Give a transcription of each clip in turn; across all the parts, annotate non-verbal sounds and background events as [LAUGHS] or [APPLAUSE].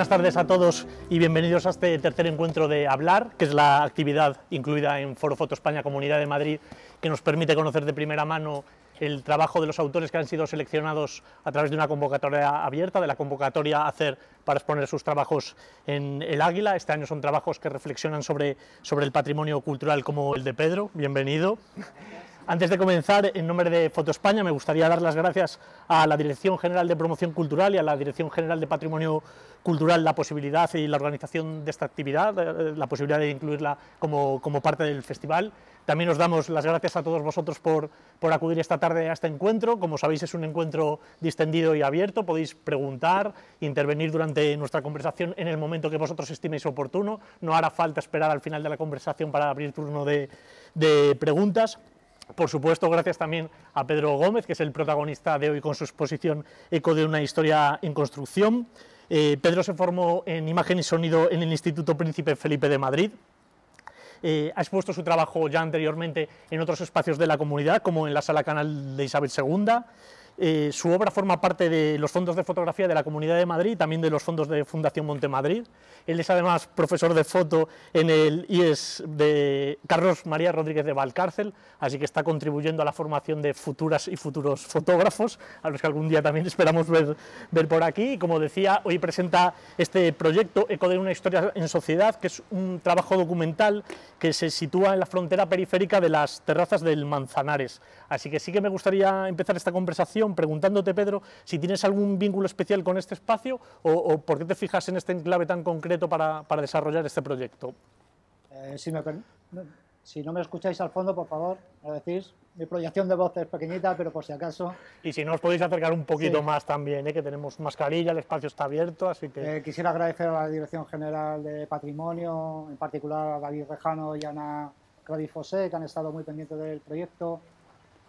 Buenas tardes a todos y bienvenidos a este tercer encuentro de Hablar, que es la actividad incluida en Foro Foto España Comunidad de Madrid, que nos permite conocer de primera mano el trabajo de los autores que han sido seleccionados a través de una convocatoria abierta, de la convocatoria Hacer para exponer sus trabajos en El Águila. Este año son trabajos que reflexionan sobre, sobre el patrimonio cultural como el de Pedro. Bienvenido. Antes de comenzar, en nombre de Foto España, me gustaría dar las gracias a la Dirección General de Promoción Cultural y a la Dirección General de Patrimonio Cultural la posibilidad y la organización de esta actividad, eh, la posibilidad de incluirla como, parte del festival. También os damos las gracias a todos vosotros por, por acudir esta tarde a este encuentro. Como sabéis, es un encuentro distendido y abierto. Podéis preguntar, intervenir durante nuestra conversación en el momento que vosotros estiméis oportuno. No hará falta esperar al final de la conversación para abrir turno de, de preguntas. Por supuesto, gracias también a Pedro Gómez, que es el protagonista de hoy con su exposición Eco de una historia en construcción. Eh, Pedro se formó en imagen y sonido en el Instituto Príncipe Felipe de Madrid. Eh, ha expuesto su trabajo ya anteriormente en otros espacios de la comunidad, como en la Sala Canal de Isabel II. Eh, su obra forma parte de los fondos de fotografía de la Comunidad de Madrid y también de los fondos de Fundación Montemadrid. Él es además profesor de foto en el IES de Carlos María Rodríguez de Valcárcel, así que está contribuyendo a la formación de futuras y futuros fotógrafos, a los que algún día también esperamos ver, ver por aquí. Y como decía, hoy presenta este proyecto Eco de una historia en sociedad, que es un trabajo documental que se sitúa en la frontera periférica de las terrazas del Manzanares, Así que sí que me gustaría empezar esta conversación preguntándote, Pedro, si tienes algún vínculo especial con este espacio o, por qué te fijas en este enclave tan concreto para, desarrollar este proyecto. Eh, si, no me escucháis al fondo, por favor, lo decís. Mi proyección de voz es pequeñita, pero por si acaso. Y si no os podéis acercar un poquito más también, ¿eh? que tenemos mascarilla, el espacio está abierto, así que. Eh, quisiera agradecer a la Dirección General de Patrimonio, en particular a David Rejano y Ana Cradi-Fosé, que han estado muy pendientes del proyecto,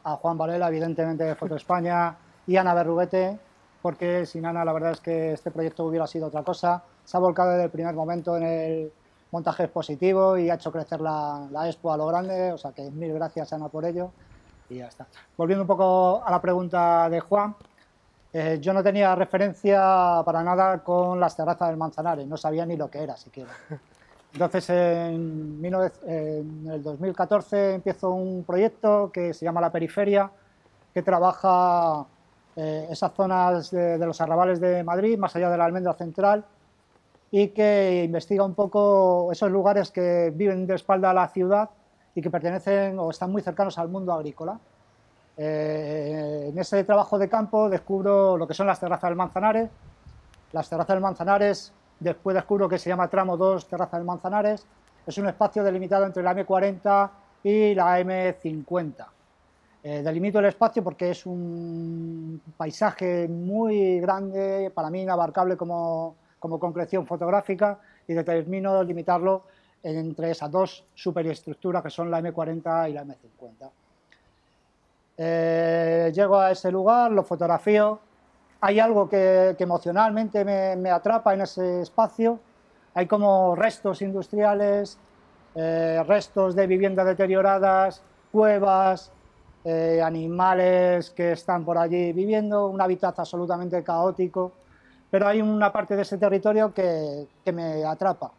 a Juan Varela, evidentemente de Foto España, y Ana Berruguete, porque sin Ana la verdad es que este proyecto hubiera sido otra cosa. Se ha volcado desde el primer momento en el montaje expositivo y ha hecho crecer la, la expo a lo grande, o sea que mil gracias Ana por ello y ya está. Volviendo un poco a la pregunta de Juan, eh, yo no tenía referencia para nada con las terrazas del Manzanares, no sabía ni lo que era siquiera. Entonces, en, en el 2014 empiezo un proyecto que se llama La Periferia, que trabaja eh, esas zonas de, los arrabales de Madrid, más allá de la almendra central, y que investiga un poco esos lugares que viven de espalda a la ciudad y que pertenecen o están muy cercanos al mundo agrícola. Eh, en ese trabajo de campo descubro lo que son las terrazas del Manzanares. Las terrazas del Manzanares después descubro que se llama Tramo 2, Terraza del Manzanares. Es un espacio delimitado entre la M40 y la M50. Eh, delimito el espacio porque es un paisaje muy grande, para mí inabarcable como, concreción fotográfica, y determino limitarlo entre esas dos superestructuras que son la M40 y la M50. Eh, llego a ese lugar, lo fotografío, hay algo que, emocionalmente me, atrapa en ese espacio. Hay como restos industriales, eh, restos de viviendas deterioradas, cuevas, eh, animales que están por allí viviendo, un hábitat absolutamente caótico. Pero hay una parte de ese territorio que me atrapa.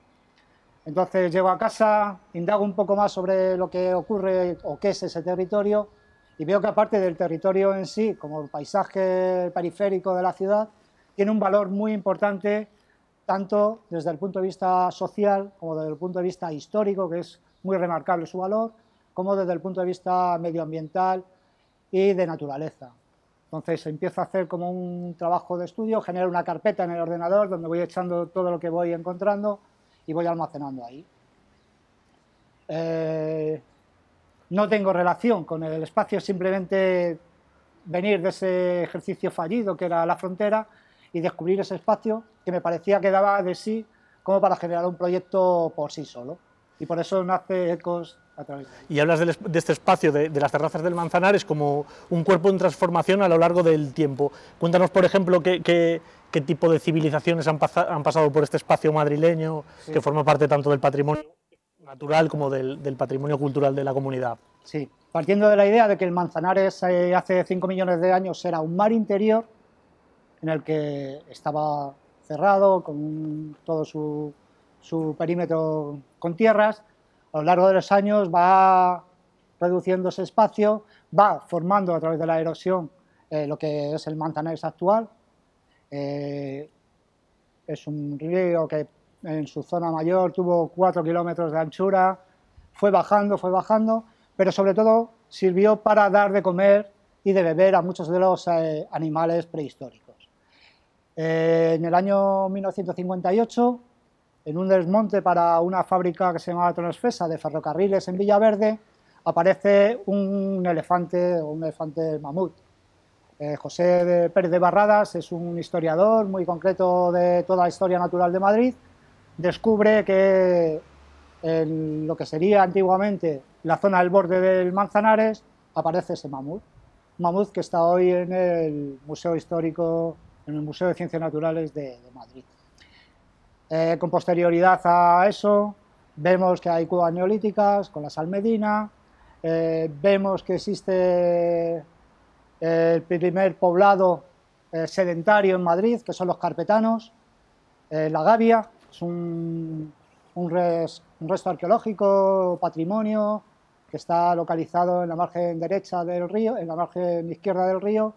Entonces llego a casa, indago un poco más sobre lo que ocurre o qué es ese territorio y veo que aparte del territorio en sí, como el paisaje periférico de la ciudad, tiene un valor muy importante tanto desde el punto de vista social como desde el punto de vista histórico, que es muy remarcable su valor, como desde el punto de vista medioambiental y de naturaleza. Entonces empiezo a hacer como un trabajo de estudio, genero una carpeta en el ordenador donde voy echando todo lo que voy encontrando y voy almacenando ahí. Eh, no tengo relación con el espacio, simplemente venir de ese ejercicio fallido que era la frontera y descubrir ese espacio que me parecía que daba de sí como para generar un proyecto por sí solo. Y por eso nace Ecos a través de... Y hablas de, este espacio, de, las terrazas del Manzanares, como un cuerpo en transformación a lo largo del tiempo. Cuéntanos, por ejemplo, qué, tipo de civilizaciones han, pasado por este espacio madrileño, que forma parte tanto del patrimonio natural como del, patrimonio cultural de la comunidad. Sí, partiendo de la idea de que el Manzanares eh, hace 5 millones de años era un mar interior en el que estaba cerrado con todo su, perímetro con tierras, a lo largo de los años va reduciendo ese espacio, va formando a través de la erosión eh, lo que es el Manzanares actual. Eh, es un río que en su zona mayor, tuvo 4 kilómetros de anchura, fue bajando, fue bajando, pero sobre todo sirvió para dar de comer y de beber a muchos de los eh, animales prehistóricos. Eh, en el año 1958, en un desmonte para una fábrica que se llamaba Tronosfesa de ferrocarriles en Villaverde, aparece un elefante un elefante mamut. Eh, José Pérez de Barradas es un historiador muy concreto de toda la historia natural de Madrid descubre que en lo que sería antiguamente la zona del borde del Manzanares aparece ese mamut, mamut que está hoy en el Museo Histórico, en el Museo de Ciencias Naturales de, Madrid. Eh, con posterioridad a eso, vemos que hay cuevas neolíticas con la salmedina, eh, vemos que existe el primer poblado eh, sedentario en Madrid, que son los carpetanos, la Gavia, es un, un, resto arqueológico, patrimonio, que está localizado en la margen derecha del río, en la margen izquierda del río,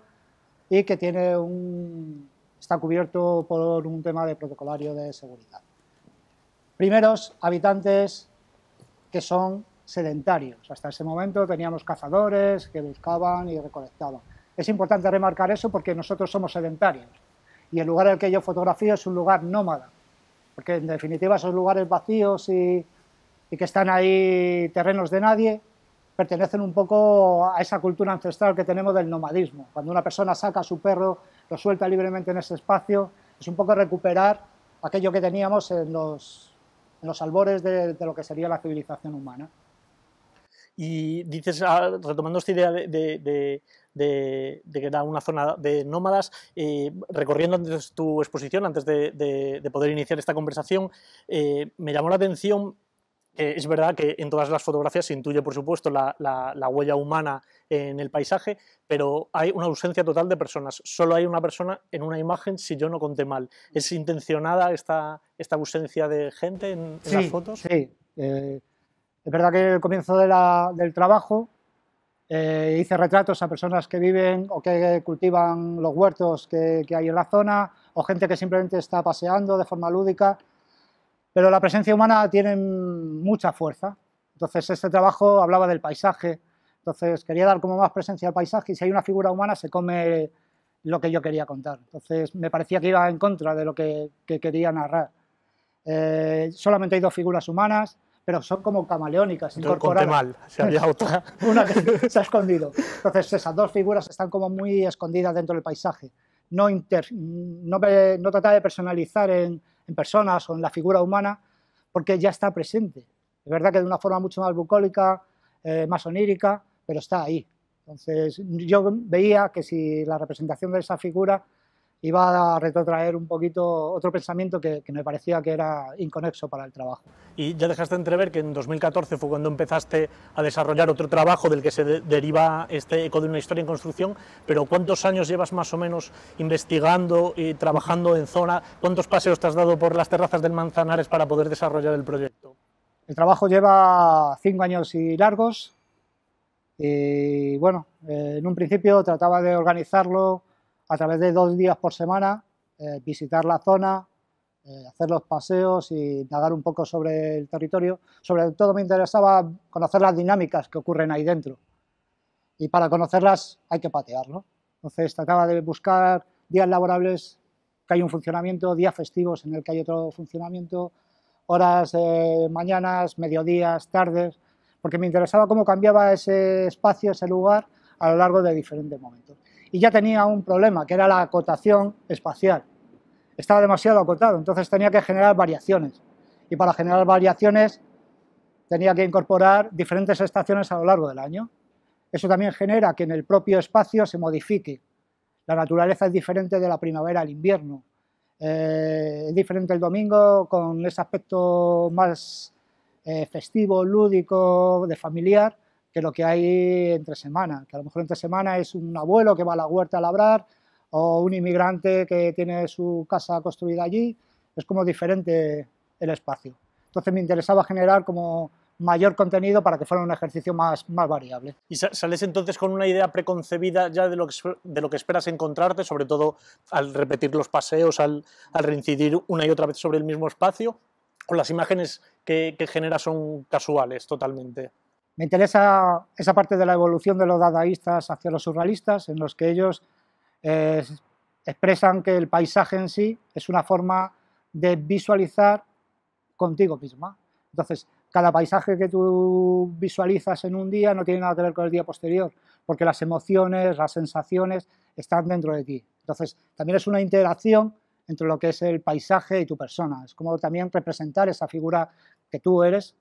y que tiene un, está cubierto por un tema de protocolario de seguridad. Primeros habitantes que son sedentarios. Hasta ese momento teníamos cazadores que buscaban y recolectaban. Es importante remarcar eso porque nosotros somos sedentarios y el lugar al que yo fotografío es un lugar nómada porque en definitiva esos lugares vacíos y, que están ahí terrenos de nadie pertenecen un poco a esa cultura ancestral que tenemos del nomadismo. Cuando una persona saca a su perro, lo suelta libremente en ese espacio, es un poco recuperar aquello que teníamos en los, en los albores de, lo que sería la civilización humana. Y dices, ah, retomando esta idea de de, que era una zona de nómadas, eh, recorriendo antes tu exposición, antes de, poder iniciar esta conversación, eh, me llamó la atención es verdad que en todas las fotografías se intuye, por supuesto, la, huella humana en el paisaje, pero hay una ausencia total de personas. Solo hay una persona en una imagen, si yo no conté mal. ¿Es intencionada esta, ausencia de gente en, las fotos? Sí, eh, es verdad que el comienzo del trabajo eh, hice retratos a personas que viven o que cultivan los huertos que, hay en la zona o gente que simplemente está paseando de forma lúdica, pero la presencia humana tiene mucha fuerza. Entonces este trabajo hablaba del paisaje, entonces quería dar como más presencia al paisaje y si hay una figura humana se come lo que yo quería contar. Entonces me parecía que iba en contra de lo que, quería narrar. Eh, solamente hay dos figuras humanas, pero son como camaleónicas, incorporadas. mal, se había otra. [LAUGHS] Una que se ha escondido. Entonces esas dos figuras están como muy escondidas dentro del paisaje. No, tratar de personalizar en, personas o en la figura humana, porque ya está presente. Es verdad que de una forma mucho más bucólica, eh, más onírica, pero está ahí. Entonces yo veía que si la representación de esa figura iba a retrotraer un poquito otro pensamiento que, me parecía que era inconexo para el trabajo. Y ya dejaste entrever que en 2014 fue cuando empezaste a desarrollar otro trabajo del que se deriva este eco de una historia en construcción, pero ¿cuántos años llevas más o menos investigando y trabajando en zona? ¿Cuántos paseos te has dado por las terrazas del Manzanares para poder desarrollar el proyecto? El trabajo lleva cinco años y largos y bueno, eh, en un principio trataba de organizarlo a través de dos días por semana, eh, visitar la zona, eh, hacer los paseos y nadar un poco sobre el territorio. Sobre todo me interesaba conocer las dinámicas que ocurren ahí dentro. Y para conocerlas hay que patear, ¿no? Entonces trataba de buscar días laborables que hay un funcionamiento, días festivos en el que hay otro funcionamiento, horas, eh, mañanas, mediodías, tardes, porque me interesaba cómo cambiaba ese espacio, ese lugar a lo largo de diferentes momentos y ya tenía un problema, que era la acotación espacial. Estaba demasiado acotado, entonces tenía que generar variaciones. Y para generar variaciones tenía que incorporar diferentes estaciones a lo largo del año. Eso también genera que en el propio espacio se modifique. La naturaleza es diferente de la primavera al invierno. Eh, es diferente el domingo con ese aspecto más eh, festivo, lúdico, de familiar, que lo que hay entre semana, que a lo mejor entre semana es un abuelo que va a la huerta a labrar o un inmigrante que tiene su casa construida allí, es como diferente el espacio. Entonces me interesaba generar como mayor contenido para que fuera un ejercicio más, más variable. ¿Y sales entonces con una idea preconcebida ya de lo, que, de lo que esperas encontrarte, sobre todo al repetir los paseos, al, al reincidir una y otra vez sobre el mismo espacio? con las imágenes que, que generas son casuales totalmente? Me interesa esa parte de la evolución de los dadaístas hacia los surrealistas, en los que ellos eh, expresan que el paisaje en sí es una forma de visualizar contigo misma. Entonces, cada paisaje que tú visualizas en un día no tiene nada que ver con el día posterior, porque las emociones, las sensaciones están dentro de ti. Entonces, también es una interacción entre lo que es el paisaje y tu persona. Es como también representar esa figura que tú eres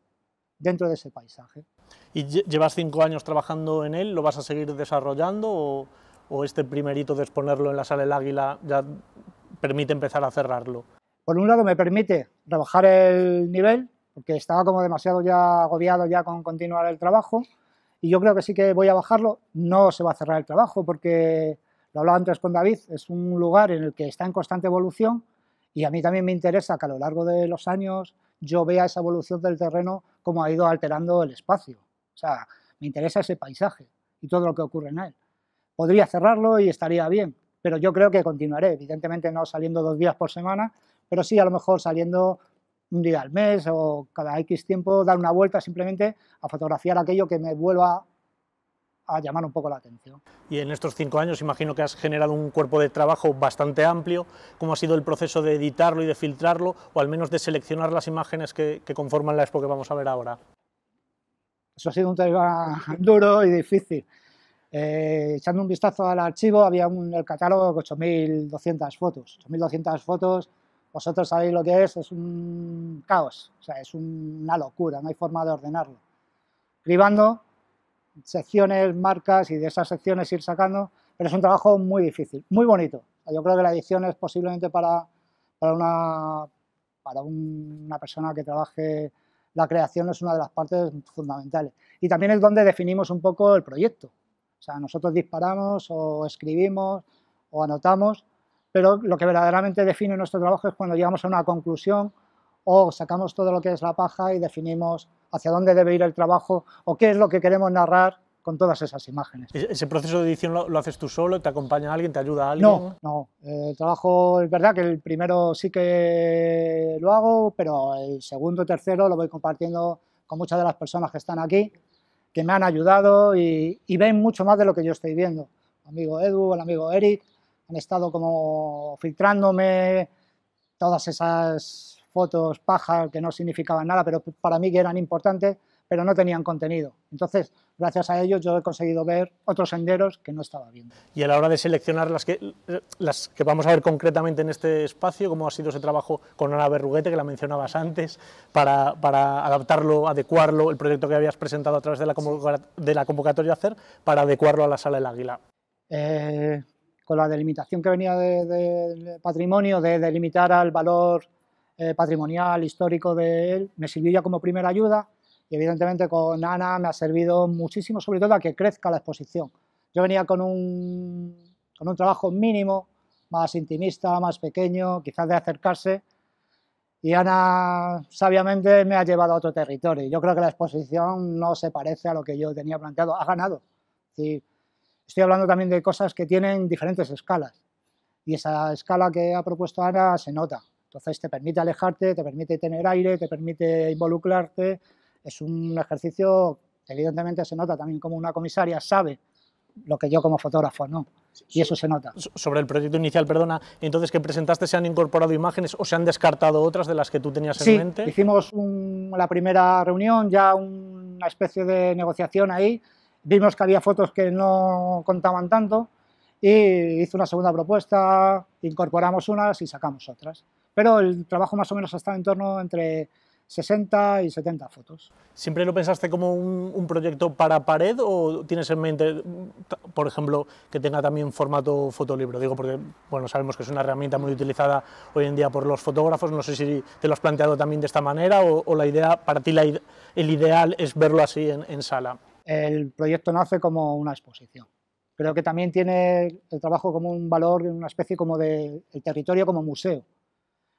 dentro de ese paisaje. ¿Y llevas cinco años trabajando en él? ¿Lo vas a seguir desarrollando o, o este primerito de exponerlo en la sala del Águila ya permite empezar a cerrarlo? Por un lado me permite rebajar el nivel, porque estaba como demasiado ya agobiado ya con continuar el trabajo, y yo creo que sí que voy a bajarlo, no se va a cerrar el trabajo, porque lo hablaba antes con David, es un lugar en el que está en constante evolución, y a mí también me interesa que a lo largo de los años yo vea esa evolución del terreno, como ha ido alterando el espacio. O sea, me interesa ese paisaje y todo lo que ocurre en él. Podría cerrarlo y estaría bien, pero yo creo que continuaré, evidentemente no saliendo dos días por semana, pero sí a lo mejor saliendo un día al mes o cada X tiempo dar una vuelta simplemente a fotografiar aquello que me vuelva a llamar un poco la atención. Y en estos cinco años imagino que has generado un cuerpo de trabajo bastante amplio. ¿Cómo ha sido el proceso de editarlo y de filtrarlo, o al menos de seleccionar las imágenes que, que conforman la expo que vamos a ver ahora? Eso ha sido un tema [LAUGHS] duro y difícil. Eh, echando un vistazo al archivo, había un, el catálogo con 8.200 fotos. 8.200 fotos, vosotros sabéis lo que es, es un caos, o sea, es una locura, no hay forma de ordenarlo. Cribando secciones, marcas y de esas secciones ir sacando, pero es un trabajo muy difícil, muy bonito. Yo creo que la edición es posiblemente para, para, una, para una persona que trabaje la creación es una de las partes fundamentales. Y también es donde definimos un poco el proyecto. O sea, nosotros disparamos o escribimos o anotamos, pero lo que verdaderamente define nuestro trabajo es cuando llegamos a una conclusión o sacamos todo lo que es la paja y definimos hacia dónde debe ir el trabajo o qué es lo que queremos narrar con todas esas imágenes. E-, ¿Ese proceso de edición lo, haces tú solo? ¿Te acompaña alguien? ¿Te ayuda alguien? No, no. El trabajo, es verdad que el primero sí que lo hago, pero el segundo, tercero lo voy compartiendo con muchas de las personas que están aquí, que me han ayudado y, y ven mucho más de lo que yo estoy viendo. El amigo Edu, el amigo Eric, han estado como filtrándome todas esas fotos paja que no significaban nada, pero para mí que eran importantes pero no tenían contenido. Entonces, gracias a ellos yo he conseguido ver otros senderos que no estaba viendo. Y a la hora de seleccionar las que, las que vamos a ver concretamente en este espacio, cómo ha sido ese trabajo con Ana Berruguete, que la mencionabas antes, para, adaptarlo, adecuarlo, el proyecto que habías presentado a través de la, de la convocatoria hacer, para adecuarlo a la Sala del Águila. Eh, con la delimitación que venía del patrimonio, de delimitar al valor eh, patrimonial, histórico de él, me sirvió ya como primera ayuda y evidentemente con Ana me ha servido muchísimo, sobre todo a que crezca la exposición. Yo venía con un, con un trabajo mínimo, más intimista, más pequeño, quizás de acercarse, y Ana sabiamente me ha llevado a otro territorio. Yo creo que la exposición no se parece a lo que yo tenía planteado, ha ganado. estoy hablando también de cosas que tienen diferentes escalas, y esa escala que ha propuesto Ana se nota. Entonces te permite alejarte, te permite tener aire, te permite involucrarte, es un ejercicio, evidentemente se nota también como una comisaria sabe lo que yo como fotógrafo no. Y eso se nota. Sobre el proyecto inicial, perdona, entonces que presentaste, ¿se han incorporado imágenes o se han descartado otras de las que tú tenías en mente? Hicimos la primera reunión, ya una especie de negociación ahí. Vimos que había fotos que no contaban tanto y hizo una segunda propuesta, incorporamos unas y sacamos otras. Pero el trabajo más o menos ha estado en torno entre 60 y 70 fotos. ¿Siempre lo pensaste como un, proyecto para pared o tienes en mente, por ejemplo, que tenga también formato fotolibro? Digo, porque bueno, sabemos que es una herramienta muy utilizada hoy en día por los fotógrafos. No sé si te lo has planteado también de esta manera o, la idea, para ti la, el ideal es verlo así en, sala. El proyecto nace como una exposición creo que también tiene el trabajo como un valor, una especie como de territorio como museo.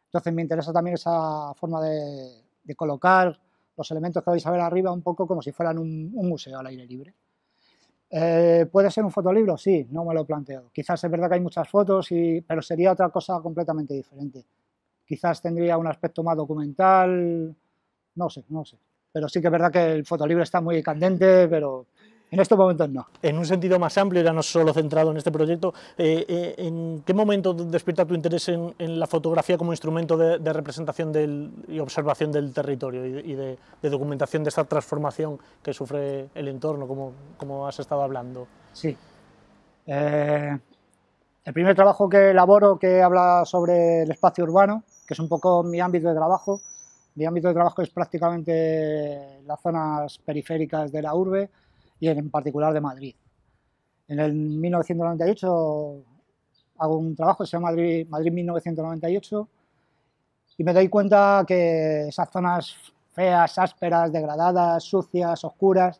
Entonces me interesa también esa forma de, de colocar los elementos que vais a ver arriba un poco como si fueran un, museo al aire libre. Eh, ¿Puede ser un fotolibro? Sí, no me lo he planteado. Quizás es verdad que hay muchas fotos, pero sería otra cosa completamente diferente. Quizás tendría un aspecto más documental, no sé, no sé. Pero sí que es verdad que el fotolibro está muy candente, pero en estos momentos no. En un sentido más amplio, ya no solo centrado en este proyecto, eh, eh, ¿en qué momento despierta tu interés en, la fotografía como instrumento de, representación y observación del territorio y, de, documentación de esta transformación que sufre el entorno, como, como has estado hablando? Sí. Eh, el primer trabajo que elaboro que habla sobre el espacio urbano, que es un poco mi ámbito de trabajo, mi ámbito de trabajo es prácticamente las zonas periféricas de la urbe, y en particular de Madrid. En el 1998 hago un trabajo que se Madrid, Madrid 1998 y me doy cuenta que esas zonas feas, ásperas, degradadas, sucias, oscuras,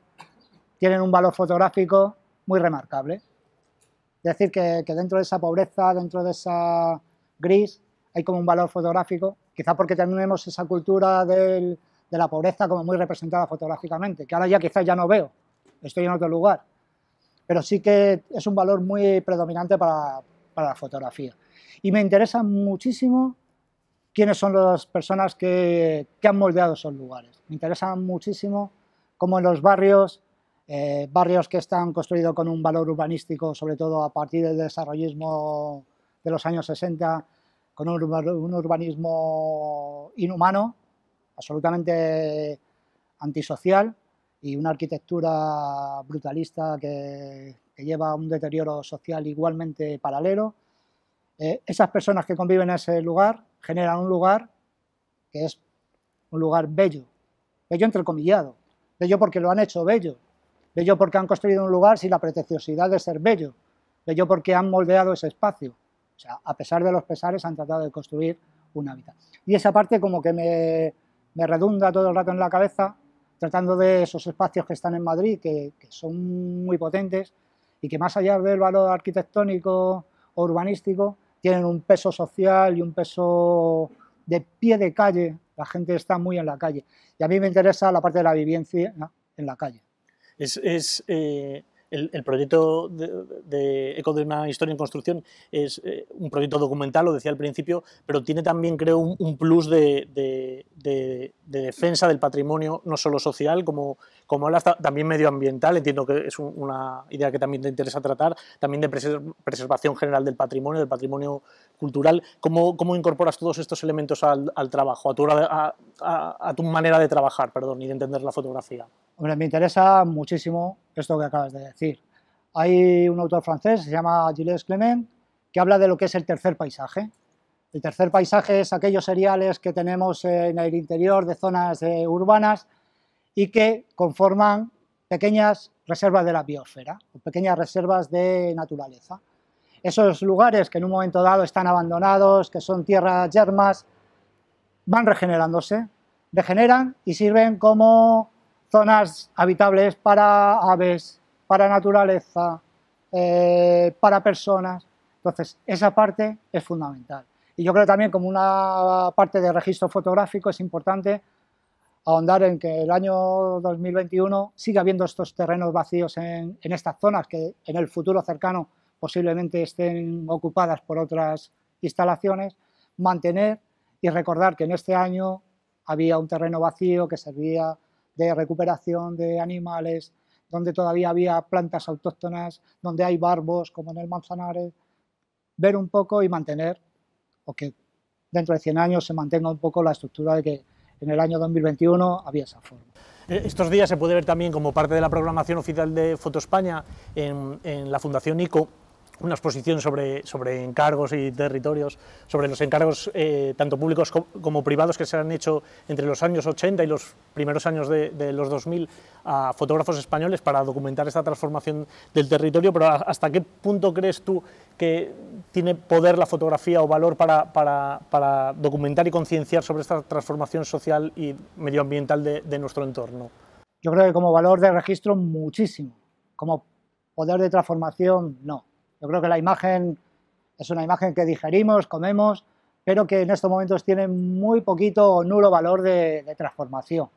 tienen un valor fotográfico muy remarcable. Es decir, que, que, dentro de esa pobreza, dentro de esa gris, hay como un valor fotográfico, quizá porque tenemos esa cultura de la pobreza como muy representada fotográficamente, que ahora ya quizás ya no veo, estoy en otro lugar. Pero sí que es un valor muy predominante para, la fotografía. Y me interesa muchísimo quiénes son las personas que, han moldeado esos lugares. Me interesa muchísimo cómo en los barrios, eh, barrios que están construidos con un valor urbanístico, sobre todo a partir del desarrollismo de los años 60, con un urbanismo inhumano, absolutamente antisocial, y una arquitectura brutalista que, lleva a un deterioro social igualmente paralelo. Eh, esas personas que conviven en ese lugar generan un lugar que es un lugar bello, bello entrecomillado, bello porque lo han hecho bello, bello porque han construido un lugar sin la pretenciosidad de ser bello, bello porque han moldeado ese espacio. O sea, a pesar de los pesares han tratado de construir un hábitat. Y esa parte como que me, me redunda todo el rato en la cabeza tratando de esos espacios que están en Madrid, que, son muy potentes y que más allá del valor arquitectónico o urbanístico, tienen un peso social y un peso de pie de calle. La gente está muy en la calle. Y a mí me interesa la parte de la vivencia en la calle. Es, eh, el, proyecto de, Eco de una historia en construcción es eh, un proyecto documental, lo decía al principio, pero tiene también, creo, un, plus de, de, defensa del patrimonio, no solo social como, como hablas también medioambiental, entiendo que es una idea que también te interesa tratar, también de preservación general del patrimonio, del patrimonio cultural. ¿Cómo, cómo incorporas todos estos elementos al, trabajo, a tu, a, tu, manera de trabajar perdón, y de entender la fotografía? Hombre, me interesa muchísimo esto que acabas de decir. Hay un autor francés, se llama Gilles Clement, que habla de lo que es el tercer paisaje. El tercer paisaje es aquellos seriales que tenemos en el interior de zonas eh, urbanas y que conforman pequeñas reservas de la biosfera, pequeñas reservas de naturaleza. Esos lugares que en un momento dado están abandonados, que son tierras yermas, van regenerándose, degeneran y sirven como zonas habitables para aves, para naturaleza, eh, para personas. Entonces, esa parte es fundamental. Y yo creo también como una parte de registro fotográfico es importante ahondar en que el año 2021 siga habiendo estos terrenos vacíos en, estas zonas que en el futuro cercano posiblemente estén ocupadas por otras instalaciones, mantener y recordar que en este año había un terreno vacío que servía de recuperación de animales, donde todavía había plantas autóctonas, donde hay barbos como en el Manzanares, ver un poco y mantener, o que dentro de 100 años se mantenga un poco la estructura de que en el año 2021 había esa forma. Eh, estos días se puede ver también como parte de la programación oficial de Foto España en, en la Fundación ICO una exposición sobre, sobre encargos y territorios, sobre los encargos eh, tanto públicos como, privados que se han hecho entre los años 80 y los primeros años de, los 2000 a fotógrafos españoles para documentar esta transformación del territorio, pero ¿hasta qué punto crees tú que tiene poder la fotografía o valor para, para, para documentar y concienciar sobre esta transformación social y medioambiental de, de nuestro entorno? Yo creo que como valor de registro muchísimo, como poder de transformación no yo creo que la imagen es una imagen que digerimos, comemos, pero que en estos momentos tiene muy poquito o nulo valor de, transformación.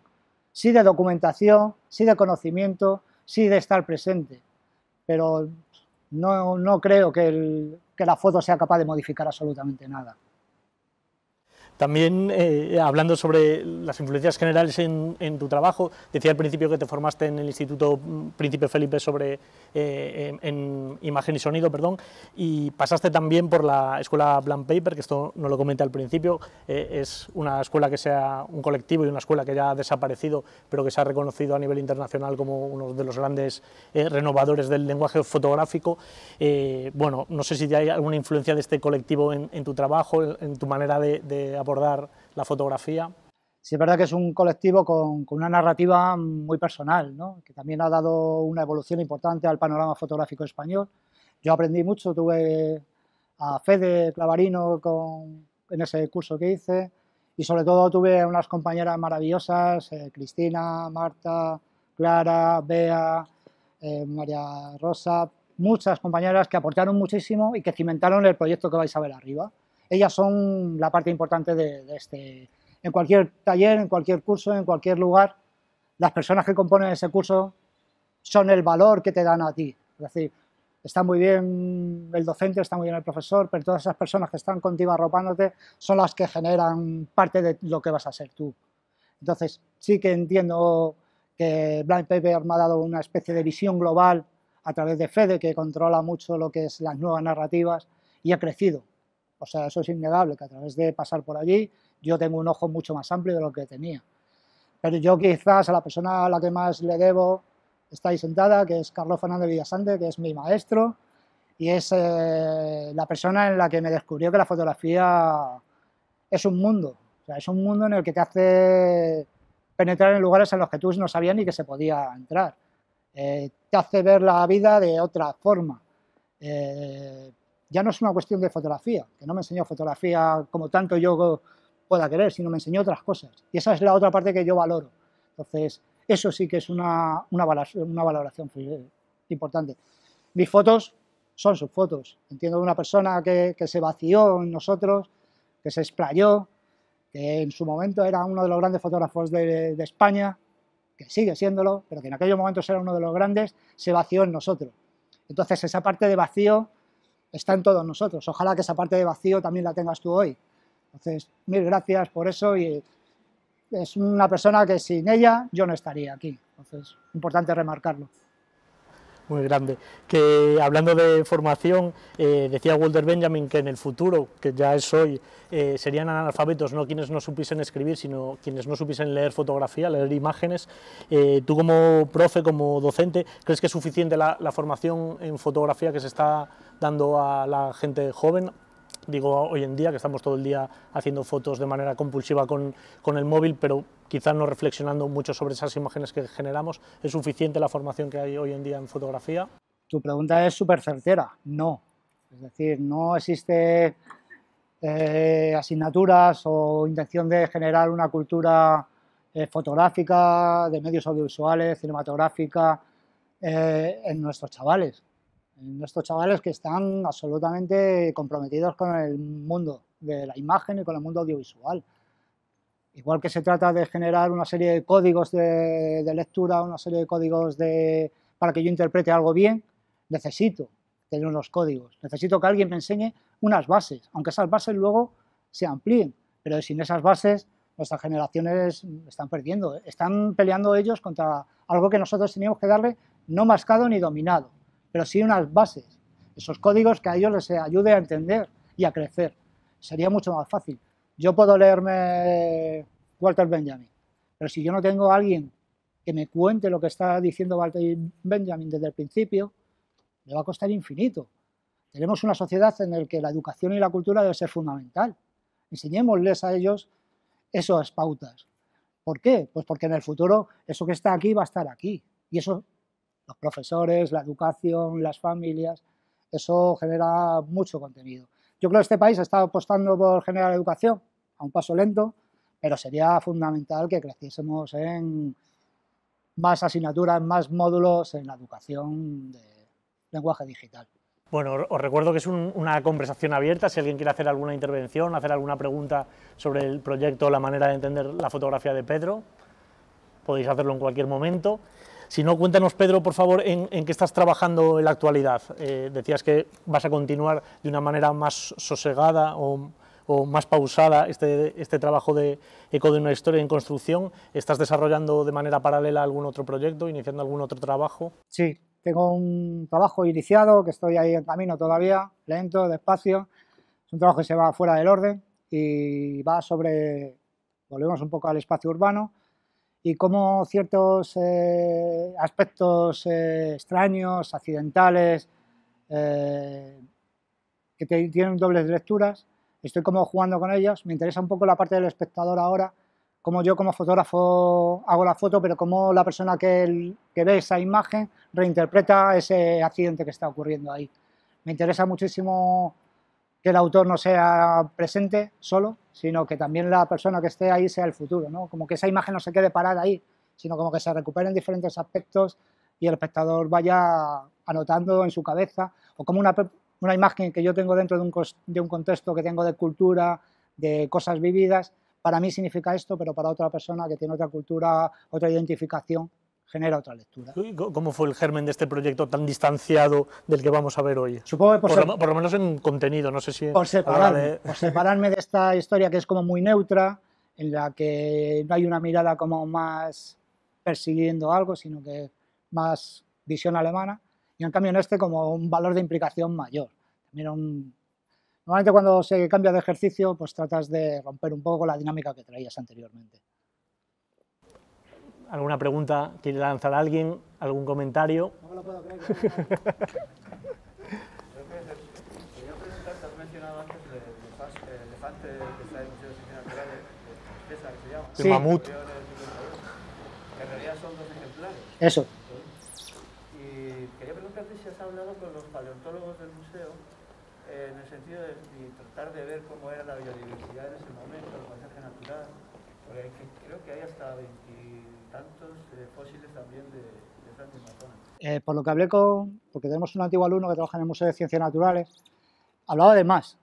Sí de documentación, sí de conocimiento, sí de estar presente, pero no, creo que la foto sea capaz de modificar absolutamente nada. También eh, hablando sobre las influencias generales en, tu trabajo, decía al principio que te formaste en el Instituto Príncipe Felipe sobre eh, en, imagen y sonido, perdón, y pasaste también por la escuela Blank Paper, que esto no lo comenté al principio, eh, es una escuela que sea un colectivo y una escuela que ya ha desaparecido, pero que se ha reconocido a nivel internacional como uno de los grandes renovadores del lenguaje fotográfico. bueno, no sé si hay alguna influencia de este colectivo en, tu trabajo, en, tu manera de, de Abordar la fotografía. Sí, es verdad que es un colectivo con, una narrativa muy personal, que también ha dado una evolución importante al panorama fotográfico español. Yo aprendí mucho, tuve a Fede Clavarino en ese curso que hice y sobre todo tuve unas compañeras maravillosas, eh, Cristina, Marta, Clara, Bea, eh, María Rosa, muchas compañeras que aportaron muchísimo y que cimentaron el proyecto que vais a ver arriba ellas son la parte importante de, este. En cualquier taller, en cualquier curso, en cualquier lugar, las personas que componen ese curso son el valor que te dan a ti. Es decir, está muy bien el docente, está muy bien el profesor, pero todas esas personas que están contigo arropándote son las que generan parte de lo que vas a ser tú. Entonces, sí que entiendo que Blind Paper me ha dado una especie de visión global a través de Fede, que controla mucho lo que es las nuevas narrativas, y ha crecido. O sea, eso es innegable, que a través de pasar por allí yo tengo un ojo mucho más amplio de lo que tenía. Pero yo quizás a la persona a la que más le debo está ahí sentada, que es Carlos Fernando Villasante, que es mi maestro y es eh, la persona en la que me descubrió que la fotografía es un mundo. O sea, es un mundo en el que te hace penetrar en lugares en los que tú no sabías ni que se podía entrar. Eh, te hace ver la vida de otra forma. Eh, ya no es una cuestión de fotografía, que no me enseñó fotografía como tanto yo pueda querer, sino me enseñó otras cosas. Y esa es la otra parte que yo valoro. Entonces, eso sí que es una, una, valoración, importante. Mis fotos son sus fotos. Entiendo una persona que, se vació en nosotros, que se explayó, que en su momento era uno de los grandes fotógrafos de, de, España, que sigue siéndolo, pero que en aquellos momentos era uno de los grandes, se vació en nosotros. Entonces esa parte de vacío está en todos nosotros. Ojalá que esa parte de vacío también la tengas tú hoy. Entonces, mil gracias por eso y es una persona que sin ella yo no estaría aquí. Entonces, importante remarcarlo muy grande. Que hablando de formación, eh, decía Walter Benjamin que en el futuro, que ya es hoy, eh, serían analfabetos, no quienes no supiesen escribir, sino quienes no supiesen leer fotografía, leer imágenes. Eh, tú como profe, como docente, ¿crees que es suficiente la, la formación en fotografía que se está dando a la gente joven? digo hoy en día, que estamos todo el día haciendo fotos de manera compulsiva con, el móvil, pero quizás no reflexionando mucho sobre esas imágenes que generamos. ¿Es suficiente la formación que hay hoy en día en fotografía? Tu pregunta es súper certera, no. Es decir, no existe eh, asignaturas o intención de generar una cultura eh, fotográfica, de medios audiovisuales, cinematográfica, eh, en nuestros chavales. Nuestros chavales que están absolutamente comprometidos con el mundo de la imagen y con el mundo audiovisual. Igual que se trata de generar una serie de códigos de, lectura, una serie de códigos de, para que yo interprete algo bien, necesito tener unos códigos. Necesito que alguien me enseñe unas bases, aunque esas bases luego se amplíen. Pero sin esas bases, nuestras generaciones están perdiendo. Están peleando ellos contra algo que nosotros teníamos que darle no mascado ni dominado pero sí unas bases, esos códigos que a ellos les ayude a entender y a crecer. Sería mucho más fácil. Yo puedo leerme Walter Benjamin, pero si yo no tengo a alguien que me cuente lo que está diciendo Walter Benjamin desde el principio, le va a costar infinito. Tenemos una sociedad en la que la educación y la cultura debe ser fundamental. Enseñémosles a ellos esas pautas. ¿Por qué? Pues porque en el futuro eso que está aquí va a estar aquí. Y eso los profesores, la educación, las familias, eso genera mucho contenido. Yo creo que este país está apostando por generar educación a un paso lento, pero sería fundamental que creciésemos en más asignaturas, más módulos en la educación de lenguaje digital. Bueno, os recuerdo que es una conversación abierta. Si alguien quiere hacer alguna intervención, hacer alguna pregunta sobre el proyecto, la manera de entender la fotografía de Pedro, podéis hacerlo en cualquier momento. Si no, cuéntanos, Pedro, por favor, en, qué estás trabajando en la actualidad. Eh, decías que vas a continuar de una manera más sosegada o, más pausada este, este, trabajo de Eco de una historia en construcción. ¿Estás desarrollando de manera paralela algún otro proyecto, iniciando algún otro trabajo? Sí, tengo un trabajo iniciado que estoy ahí en camino todavía, lento, despacio. Es un trabajo que se va fuera del orden y va sobre, volvemos un poco al espacio urbano, y cómo ciertos eh, aspectos eh, extraños, accidentales, eh, que tienen dobles lecturas, estoy como jugando con ellos, me interesa un poco la parte del espectador ahora, cómo yo como fotógrafo hago la foto, pero cómo la persona que, que ve esa imagen reinterpreta ese accidente que está ocurriendo ahí. Me interesa muchísimo el autor no sea presente solo, sino que también la persona que esté ahí sea el futuro, ¿no? Como que esa imagen no se quede parada ahí, sino como que se recuperen diferentes aspectos y el espectador vaya anotando en su cabeza, o como una, una imagen que yo tengo dentro de un, de un contexto que tengo de cultura, de cosas vividas, para mí significa esto, pero para otra persona que tiene otra cultura, otra identificación, genera otra lectura. ¿Cómo fue el germen de este proyecto tan distanciado del que vamos a ver hoy? Supongo que por, lo, menos en contenido, no sé si... Por separarme, de... esta historia que es como muy neutra, en la que no hay una mirada como más persiguiendo algo, sino que más visión alemana, y en cambio en este como un valor de implicación mayor. Normalmente cuando se cambia de ejercicio, pues tratas de romper un poco la dinámica que traías anteriormente alguna pregunta quiere lanzar alguien, algún comentario. No me lo puedo creer. Quería preguntarte, has mencionado antes el elefante que está en el Museo de Ciencias Naturales, César, que se llama. El mamut. En realidad son dos ejemplares. Eso. Y quería preguntarte si has hablado con los paleontólogos del museo eh, en el sentido de, tratar de ver cómo era la biodiversidad en ese momento, el paisaje natural, porque creo que hay hasta 20 tantos eh, fósiles también de, esa misma eh, por lo que hablé con, porque tenemos un antiguo alumno que trabaja en el Museo de Ciencias Naturales, hablaba de más,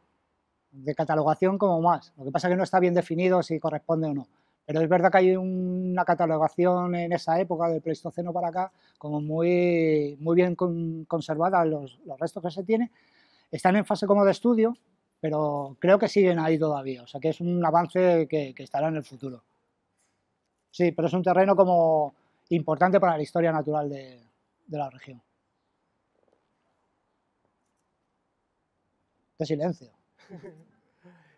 de catalogación como más. Lo que pasa es que no está bien definido si corresponde o no. Pero es verdad que hay una catalogación en esa época, del Pleistoceno para acá, como muy, muy bien conservada, los, los, restos que se tienen. Están en fase como de estudio, pero creo que siguen ahí todavía. O sea que es un avance que estará en el futuro. Sí, pero es un terreno como importante para la historia natural de, la región. Qué silencio.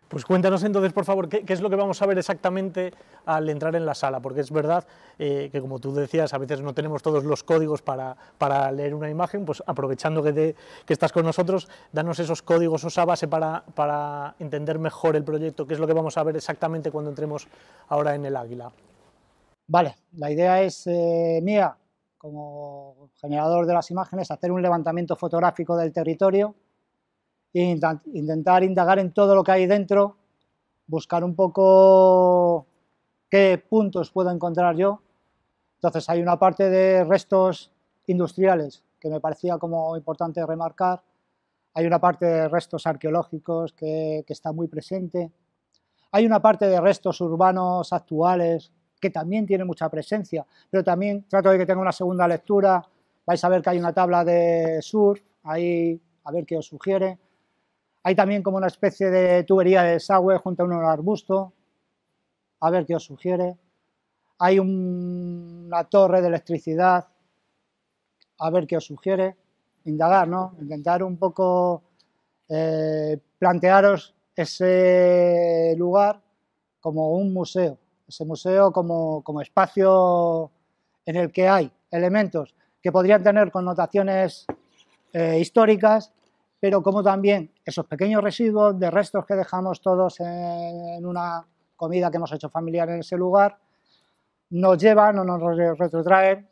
Pues cuéntanos entonces, por favor, ¿qué, es lo que vamos a ver exactamente al entrar en la sala, porque es verdad eh, que, como tú decías, a veces no tenemos todos los códigos para, leer una imagen, pues aprovechando que, estás con nosotros, danos esos códigos, esa base para entender mejor el proyecto, qué es lo que vamos a ver exactamente cuando entremos ahora en el Águila. Vale, la idea es eh, mía, como generador de las imágenes, hacer un levantamiento fotográfico del territorio e intentar indagar en todo lo que hay dentro, buscar un poco qué puntos puedo encontrar yo. Entonces hay una parte de restos industriales que me parecía como importante remarcar, hay una parte de restos arqueológicos que, que está muy presente, hay una parte de restos urbanos actuales que también tiene mucha presencia, pero también trato de que tenga una segunda lectura. Vais a ver que hay una tabla de sur, ahí a ver qué os sugiere. Hay también como una especie de tubería de desagüe junto a un arbusto, a ver qué os sugiere. Hay una torre de electricidad, a ver qué os sugiere. Indagar, ¿no? Intentar un poco eh, plantearos ese lugar como un museo. Ese museo como, como espacio en el que hay elementos que podrían tener connotaciones eh, históricas, pero como también esos pequeños residuos de restos que dejamos todos en una comida que hemos hecho familiar en ese lugar, nos llevan o nos retrotraen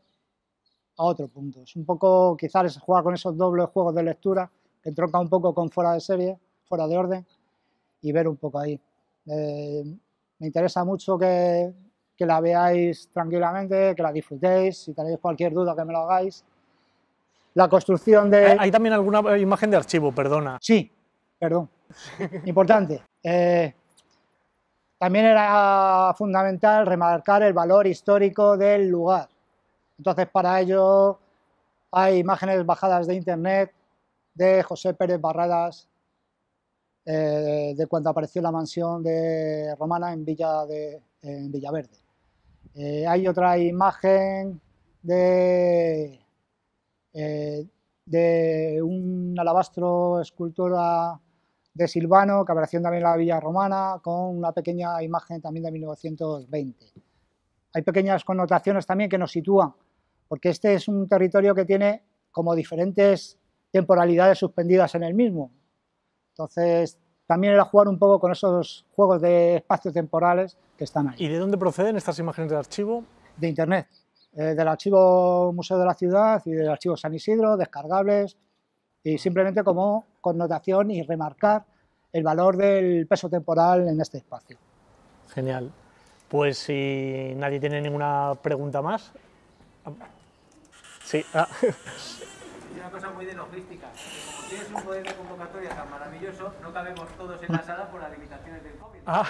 a otro punto. Es un poco, quizás, jugar con esos dobles juegos de lectura que tronca un poco con fuera de serie, fuera de orden, y ver un poco ahí. Eh, me interesa mucho que, la veáis tranquilamente, que la disfrutéis, si tenéis cualquier duda que me lo hagáis. La construcción de... Hay también alguna imagen de archivo, perdona. Sí, perdón. [LAUGHS] Importante. Eh, también era fundamental remarcar el valor histórico del lugar. Entonces, para ello hay imágenes bajadas de internet de José Pérez Barradas, eh, de cuando apareció la mansión de romana en, Villa de, Villaverde. Eh, hay otra imagen de, eh, de un alabastro escultura de Silvano que apareció también en la Villa Romana con una pequeña imagen también de 1920. Hay pequeñas connotaciones también que nos sitúan, porque este es un territorio que tiene como diferentes temporalidades suspendidas en el mismo. Entonces, también era jugar un poco con esos juegos de espacios temporales que están ahí. ¿Y de dónde proceden estas imágenes de archivo? De Internet, eh, del archivo Museo de la Ciudad y del archivo San Isidro, descargables, y simplemente como connotación y remarcar el valor del peso temporal en este espacio. Genial. Pues si nadie tiene ninguna pregunta más. Sí. Ah. una cosa muy de logística. Tienes un poder de convocatoria no cabemos todos en la sala por las limitaciones del COVID. Ah.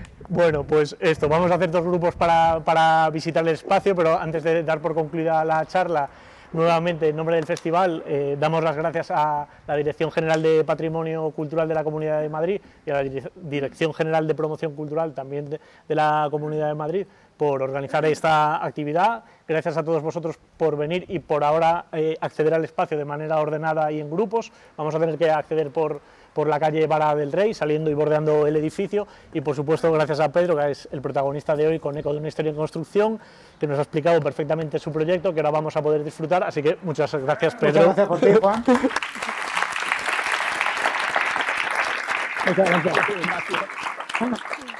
[LAUGHS] Bueno, pues esto, vamos a hacer dos grupos para, visitar el espacio, pero antes de dar por concluida la charla, nuevamente en nombre del festival eh, damos las gracias a la Dirección General de Patrimonio Cultural de la Comunidad de Madrid y a la Dirección General de Promoción Cultural también de la Comunidad de Madrid por organizar esta actividad Gracias a todos vosotros por venir y por ahora eh, acceder al espacio de manera ordenada y en grupos. Vamos a tener que acceder por, por la calle Vara del Rey, saliendo y bordeando el edificio. Y por supuesto, gracias a Pedro, que es el protagonista de hoy con Eco de una historia en construcción, que nos ha explicado perfectamente su proyecto, que ahora vamos a poder disfrutar. Así que muchas gracias, Pedro. gracias [LAUGHS]